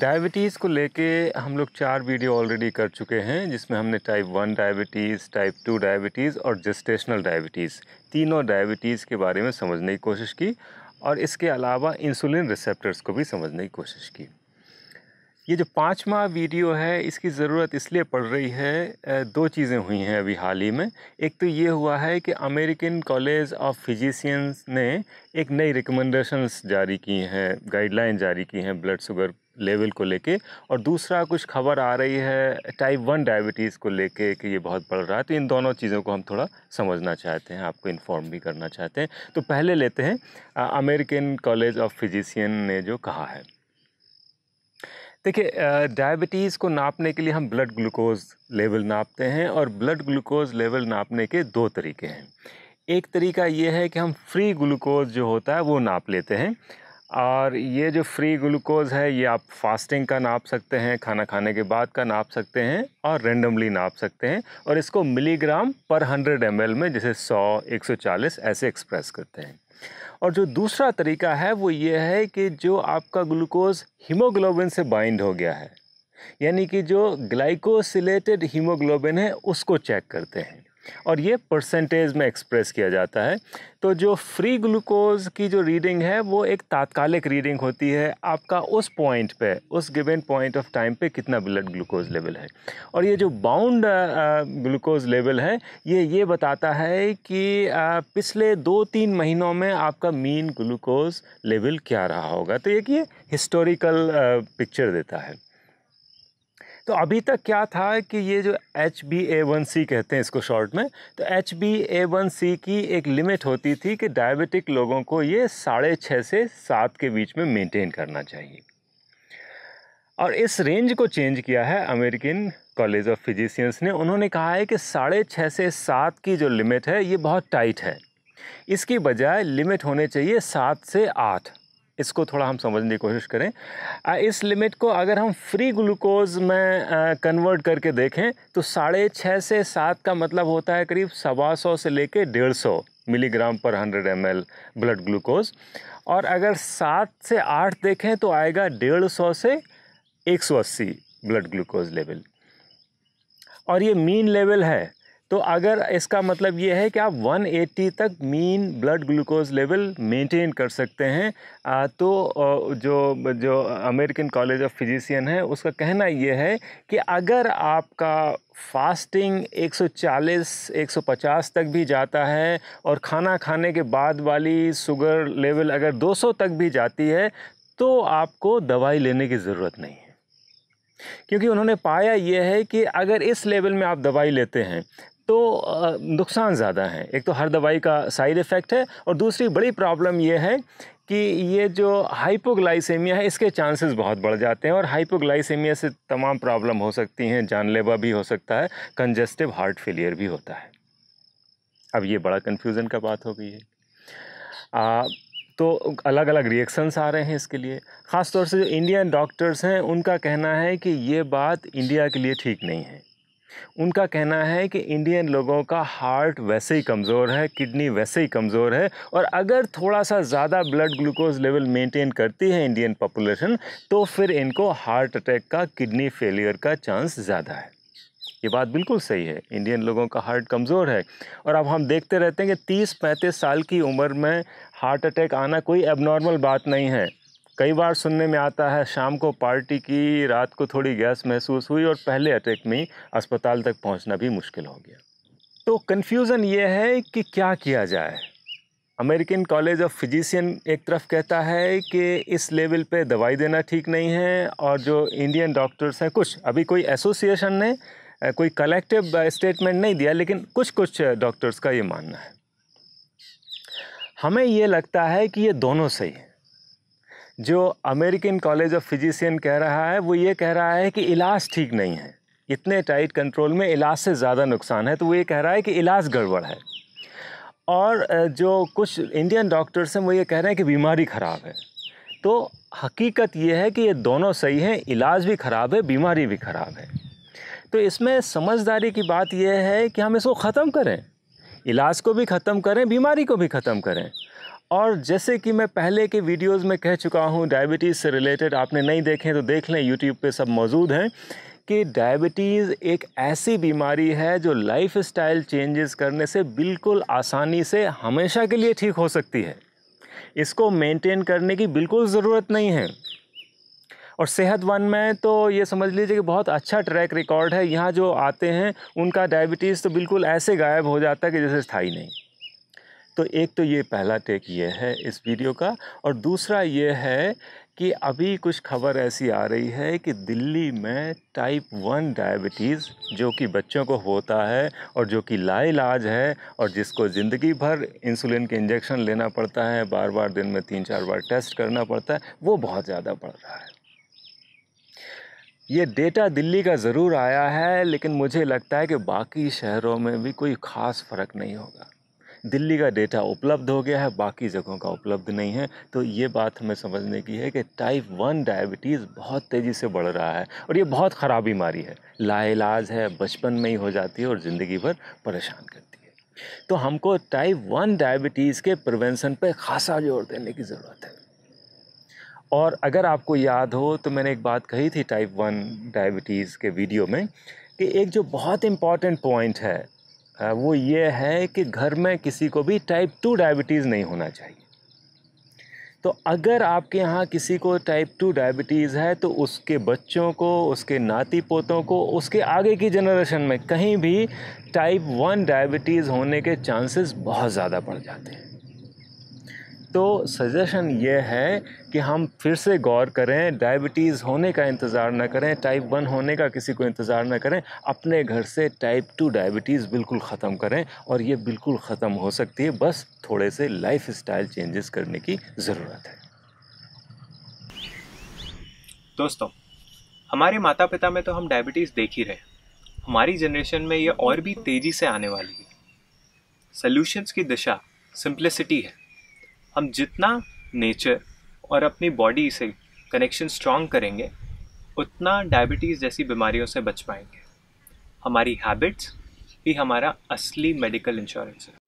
diabetes को लेके हम लोग चार वीडियो ऑलरेडी कर चुके हैं जिसमें हमने type one diabetes type two diabetes और जस्टेशनल डायबिटीज़ तीनों डायबिटीज़ के बारे में समझने की कोशिश की और इसके अलावा इंसुलिन रिसेप्टर्स को भी समझने की कोशिश की ये जो पाँचवा वीडियो है इसकी ज़रूरत इसलिए पड़ रही है दो चीज़ें हुई हैं अभी हाल ही में एक तो ये हुआ है कि अमेरिकन कॉलेज ऑफ फिजिशियंस ने एक नई रिकमेंडेशंस जारी की हैं गाइडलाइन जारी की हैं ब्लड शुगर लेवल को लेके और दूसरा कुछ खबर आ रही है टाइप वन डायबिटीज़ को लेके कि ये बहुत बढ़ रहा है तो इन दोनों चीज़ों को हम थोड़ा समझना चाहते हैं आपको इन्फॉर्म भी करना चाहते हैं तो पहले लेते हैं अमेरिकन कॉलेज ऑफ फिजिशियन ने जो कहा है देखिए डायबिटीज़ को नापने के लिए हम ब्लड ग्लूकोज लेवल नापते हैं और ब्लड ग्लूकोज लेवल नापने के दो तरीके हैं एक तरीका ये है कि हम फ्री ग्लूकोज जो होता है वो नाप लेते हैं और ये जो फ्री ग्लूकोज़ है ये आप फास्टिंग का नाप सकते हैं खाना खाने के बाद का नाप सकते हैं और रेंडमली नाप सकते हैं और इसको मिलीग्राम पर हंड्रेड एम में जैसे 100 140 ऐसे एक्सप्रेस करते हैं और जो दूसरा तरीका है वो ये है कि जो आपका ग्लूकोज़ हीमोग्लोबिन से बाइंड हो गया है यानी कि जो ग्लाइकोसिलेटेड हीमोग्लोबिन है उसको चेक करते हैं और ये परसेंटेज में एक्सप्रेस किया जाता है तो जो फ्री ग्लूकोज की जो रीडिंग है वो एक तात्कालिक रीडिंग होती है आपका उस पॉइंट पे उस गिवन पॉइंट ऑफ टाइम पे कितना ब्लड ग्लूकोज लेवल है और ये जो बाउंड ग्लूकोज लेवल है ये ये बताता है कि आ, पिछले दो तीन महीनों में आपका मीन ग्लूकोज लेवल क्या रहा होगा तो एक ये हिस्टोरिकल पिक्चर देता है तो अभी तक क्या था कि ये जो H B A one C कहते हैं इसको शॉर्ट में तो H B A one C की एक लिमिट होती थी कि डायबिटिक लोगों को ये साढ़े छः से सात के बीच में मेंटेन करना चाहिए और इस रेंज को चेंज किया है अमेरिकन कॉलेज ऑफ फिजिशियंस ने उन्होंने कहा है कि साढ़े छः से सात की जो लिमिट है ये बहुत टाइट है इसकी बजाय लिमिट होने चाहिए सात से आठ इसको थोड़ा हम समझने की कोशिश करें इस लिमिट को अगर हम फ्री ग्लूकोज में कन्वर्ट करके देखें तो साढ़े छः से सात का मतलब होता है करीब सवा सौ से लेके डेढ़ सौ मिलीग्राम पर हंड्रेड एम ब्लड ग्लूकोज और अगर सात से आठ देखें तो आएगा डेढ़ सौ से एक सौ अस्सी ब्लड ग्लूकोज लेवल और ये मीन लेवल है तो अगर इसका मतलब ये है कि आप 180 तक mean blood glucose level maintain कर सकते हैं तो जो जो अमेरिकन कॉलेज ऑफ फिजिशियन है उसका कहना ये है कि अगर आपका फास्टिंग 140 150 तक भी जाता है और खाना खाने के बाद वाली शुगर लेवल अगर 200 तक भी जाती है तो आपको दवाई लेने की ज़रूरत नहीं है क्योंकि उन्होंने पाया यह है कि अगर इस लेवल में आप दवाई लेते हैं तो नुकसान ज़्यादा हैं एक तो हर दवाई का साइड इफ़ेक्ट है और दूसरी बड़ी प्रॉब्लम ये है कि ये जो हाइपोग्लाइसेमिया है इसके चांसेस बहुत बढ़ जाते हैं और हाइपोग्लाइसेमिया से तमाम प्रॉब्लम हो सकती हैं जानलेवा भी हो सकता है कंजेस्टिव हार्ट फेलियर भी होता है अब ये बड़ा कन्फ्यूज़न का बात हो गई है आ, तो अलग अलग रिएक्शंस आ रहे हैं इसके लिए ख़ास तौर से जो इंडियन डॉक्टर्स हैं उनका कहना है कि ये बात इंडिया के लिए ठीक नहीं है उनका कहना है कि इंडियन लोगों का हार्ट वैसे ही कमज़ोर है किडनी वैसे ही कमज़ोर है और अगर थोड़ा सा ज़्यादा ब्लड ग्लूकोज लेवल मेंटेन करती है इंडियन पॉपुलेशन तो फिर इनको हार्ट अटैक का किडनी फेलियर का चांस ज़्यादा है ये बात बिल्कुल सही है इंडियन लोगों का हार्ट कमज़ोर है और अब हम देखते रहते हैं कि तीस पैंतीस साल की उम्र में हार्ट अटैक आना कोई एबनॉर्मल बात नहीं है कई बार सुनने में आता है शाम को पार्टी की रात को थोड़ी गैस महसूस हुई और पहले अटैक में अस्पताल तक पहुंचना भी मुश्किल हो गया तो कन्फ्यूज़न ये है कि क्या किया जाए अमेरिकन कॉलेज ऑफ फिजिशियन एक तरफ कहता है कि इस लेवल पे दवाई देना ठीक नहीं है और जो इंडियन डॉक्टर्स हैं कुछ अभी कोई एसोसिएशन ने कोई कलेक्टिव स्टेटमेंट नहीं दिया लेकिन कुछ कुछ डॉक्टर्स का ये मानना है हमें ये लगता है कि ये दोनों सही है जो अमेरिकन कॉलेज ऑफ फिजिशियन कह रहा है वो ये कह रहा है कि इलाज ठीक नहीं है इतने टाइट कंट्रोल में इलाज से ज़्यादा नुकसान है तो वो ये कह रहा है कि इलाज गड़बड़ है और जो कुछ इंडियन डॉक्टर्स हैं वो ये कह रहे हैं कि बीमारी ख़राब है तो हकीकत ये है कि ये दोनों सही हैं इलाज भी ख़राब है बीमारी भी ख़राब है तो इसमें समझदारी की बात यह है कि हम इसको ख़त्म करें इलाज को भी ख़त्म करें बीमारी को भी ख़त्म करें और जैसे कि मैं पहले के वीडियोस में कह चुका हूँ डायबिटीज़ से रिलेटेड आपने नहीं देखे तो देख लें यूट्यूब पे सब मौजूद हैं कि डायबिटीज़ एक ऐसी बीमारी है जो लाइफ स्टाइल चेंजेस करने से बिल्कुल आसानी से हमेशा के लिए ठीक हो सकती है इसको मेंटेन करने की बिल्कुल ज़रूरत नहीं है और सेहत वन में तो ये समझ लीजिए कि बहुत अच्छा ट्रैक रिकॉर्ड है यहाँ जो आते हैं उनका डायबिटीज़ तो बिल्कुल ऐसे गायब हो जाता है कि जैसे स्थाई नहीं तो एक तो ये पहला टेक ये है इस वीडियो का और दूसरा ये है कि अभी कुछ खबर ऐसी आ रही है कि दिल्ली में टाइप वन डायबिटीज़ जो कि बच्चों को होता है और जो कि लाइलाज है और जिसको ज़िंदगी भर इंसुलिन के इंजेक्शन लेना पड़ता है बार बार दिन में तीन चार बार टेस्ट करना पड़ता है वो बहुत ज़्यादा बढ़ रहा है ये डेटा दिल्ली का ज़रूर आया है लेकिन मुझे लगता है कि बाकी शहरों में भी कोई ख़ास फ़र्क नहीं होगा दिल्ली का डेटा उपलब्ध हो गया है बाकी जगहों का उपलब्ध नहीं है तो ये बात हमें समझने की है कि टाइप वन डायबिटीज़ बहुत तेज़ी से बढ़ रहा है और ये बहुत ख़राब बीमारी है लाइलाज है बचपन में ही हो जाती है और ज़िंदगी भर परेशान करती है तो हमको टाइप वन डायबिटीज़ के प्रिवेंशन पे खासा जोर देने की ज़रूरत है और अगर आपको याद हो तो मैंने एक बात कही थी टाइप वन डायबिटीज़ के वीडियो में कि एक जो बहुत इम्पॉर्टेंट पॉइंट है वो ये है कि घर में किसी को भी टाइप टू डायबिटीज़ नहीं होना चाहिए तो अगर आपके यहाँ किसी को टाइप टू डायबिटीज़ है तो उसके बच्चों को उसके नाती पोतों को उसके आगे की जनरेशन में कहीं भी टाइप वन डायबिटीज़ होने के चांसेस बहुत ज़्यादा बढ़ जाते हैं तो सजेशन ये है कि हम फिर से गौर करें डायबिटीज़ होने का इंतज़ार ना करें टाइप वन होने का किसी को इंतज़ार ना करें अपने घर से टाइप टू डायबिटीज़ बिल्कुल ख़त्म करें और ये बिल्कुल ख़त्म हो सकती है बस थोड़े से लाइफ स्टाइल चेंजेस करने की ज़रूरत है दोस्तों हमारे माता पिता में तो हम डायबिटीज़ देख ही रहे हमारी जनरेशन में ये और भी तेज़ी से आने वाली है सल्यूशंस की दिशा सिंप्लिसिटी है हम जितना नेचर और अपनी बॉडी से कनेक्शन स्ट्रॉन्ग करेंगे उतना डायबिटीज़ जैसी बीमारियों से बच पाएंगे हमारी हैबिट्स ही हमारा असली मेडिकल इंश्योरेंस है